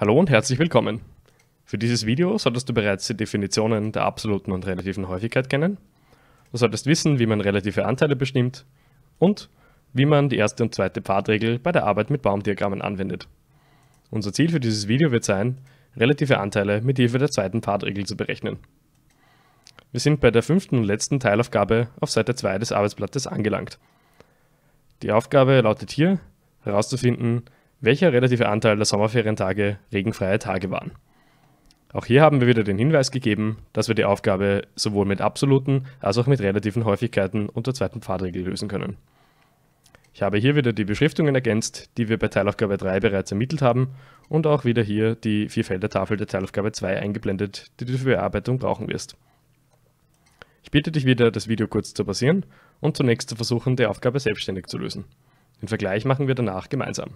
Hallo und herzlich willkommen. Für dieses Video solltest du bereits die Definitionen der absoluten und relativen Häufigkeit kennen. Du solltest wissen, wie man relative Anteile bestimmt und wie man die erste und zweite Pfadregel bei der Arbeit mit Baumdiagrammen anwendet. Unser Ziel für dieses Video wird sein, relative Anteile mit Hilfe der zweiten Pfadregel zu berechnen. Wir sind bei der fünften und letzten Teilaufgabe auf Seite 2 des Arbeitsblattes angelangt. Die Aufgabe lautet hier, herauszufinden, welcher relative Anteil der Sommerferientage regenfreie Tage waren. Auch hier haben wir wieder den Hinweis gegeben, dass wir die Aufgabe sowohl mit absoluten als auch mit relativen Häufigkeiten unter zweiten Pfadregel lösen können. Ich habe hier wieder die Beschriftungen ergänzt, die wir bei Teilaufgabe 3 bereits ermittelt haben und auch wieder hier die Vierfelder-Tafel der Teilaufgabe 2 eingeblendet, die du für Bearbeitung brauchen wirst. Ich bitte dich wieder, das Video kurz zu pausieren und zunächst zu versuchen, die Aufgabe selbstständig zu lösen. Den Vergleich machen wir danach gemeinsam.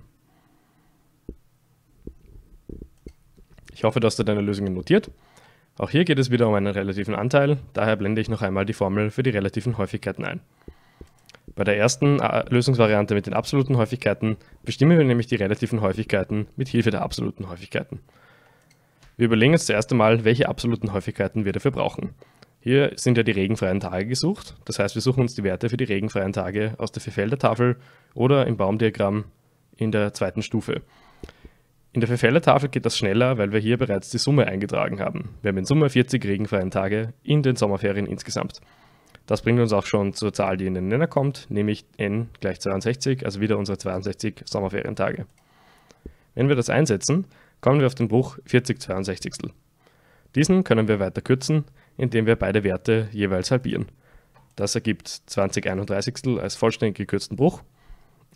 Ich hoffe, dass du deine Lösungen notiert. Auch hier geht es wieder um einen relativen Anteil, daher blende ich noch einmal die Formel für die relativen Häufigkeiten ein. Bei der ersten äh, Lösungsvariante mit den absoluten Häufigkeiten bestimmen wir nämlich die relativen Häufigkeiten mit Hilfe der absoluten Häufigkeiten. Wir überlegen uns zuerst einmal, welche absoluten Häufigkeiten wir dafür brauchen. Hier sind ja die regenfreien Tage gesucht, das heißt wir suchen uns die Werte für die regenfreien Tage aus der Vierfelder-Tafel oder im Baumdiagramm in der zweiten Stufe. In der Verfällertafel geht das schneller, weil wir hier bereits die Summe eingetragen haben. Wir haben in Summe 40 regenfreien Tage in den Sommerferien insgesamt. Das bringt uns auch schon zur Zahl, die in den Nenner kommt, nämlich n gleich 62, also wieder unsere 62 Sommerferientage. Wenn wir das einsetzen, kommen wir auf den Bruch 40 62. Diesen können wir weiter kürzen, indem wir beide Werte jeweils halbieren. Das ergibt 20 31 als vollständig gekürzten Bruch.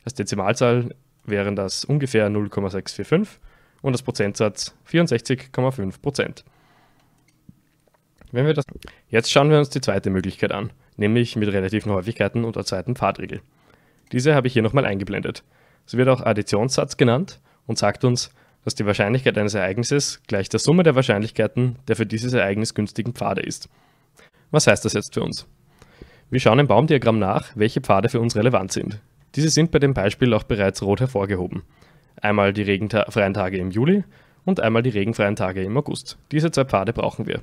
Als Dezimalzahl wären das ungefähr 0,645 und das Prozentsatz 64,5 Prozent. Wenn wir das Jetzt schauen wir uns die zweite Möglichkeit an, nämlich mit relativen Häufigkeiten und der zweiten Pfadregel. Diese habe ich hier nochmal eingeblendet. Sie wird auch Additionssatz genannt und sagt uns, dass die Wahrscheinlichkeit eines Ereignisses gleich der Summe der Wahrscheinlichkeiten der für dieses Ereignis günstigen Pfade ist. Was heißt das jetzt für uns? Wir schauen im Baumdiagramm nach, welche Pfade für uns relevant sind. Diese sind bei dem Beispiel auch bereits rot hervorgehoben. Einmal die regenfreien Tage im Juli und einmal die regenfreien Tage im August. Diese zwei Pfade brauchen wir.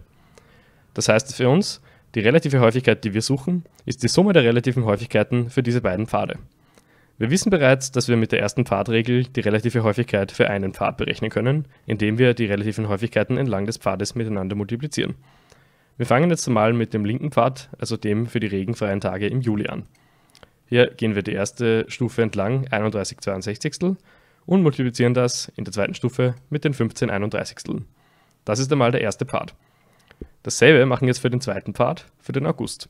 Das heißt für uns, die relative Häufigkeit, die wir suchen, ist die Summe der relativen Häufigkeiten für diese beiden Pfade. Wir wissen bereits, dass wir mit der ersten Pfadregel die relative Häufigkeit für einen Pfad berechnen können, indem wir die relativen Häufigkeiten entlang des Pfades miteinander multiplizieren. Wir fangen jetzt mal mit dem linken Pfad, also dem für die regenfreien Tage im Juli an. Hier gehen wir die erste Stufe entlang, 31 62 und multiplizieren das in der zweiten Stufe mit den 15 31 Das ist einmal der erste Part. Dasselbe machen wir jetzt für den zweiten Part, für den August.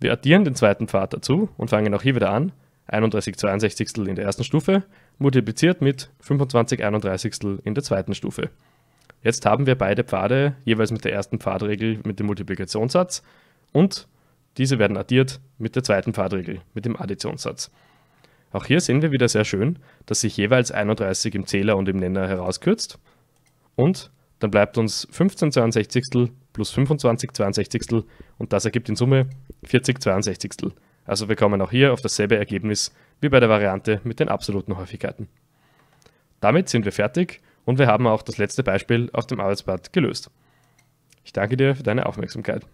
Wir addieren den zweiten Pfad dazu und fangen auch hier wieder an. 31 62 in der ersten Stufe, multipliziert mit 25 31 in der zweiten Stufe. Jetzt haben wir beide Pfade jeweils mit der ersten Pfadregel mit dem Multiplikationssatz und diese werden addiert mit der zweiten Pfadregel mit dem Additionssatz. Auch hier sehen wir wieder sehr schön, dass sich jeweils 31 im Zähler und im Nenner herauskürzt. Und dann bleibt uns 15 62 plus 25 62 und das ergibt in Summe 40 62. Also wir kommen auch hier auf dasselbe Ergebnis wie bei der Variante mit den absoluten Häufigkeiten. Damit sind wir fertig und wir haben auch das letzte Beispiel auf dem Arbeitsblatt gelöst. Ich danke dir für deine Aufmerksamkeit.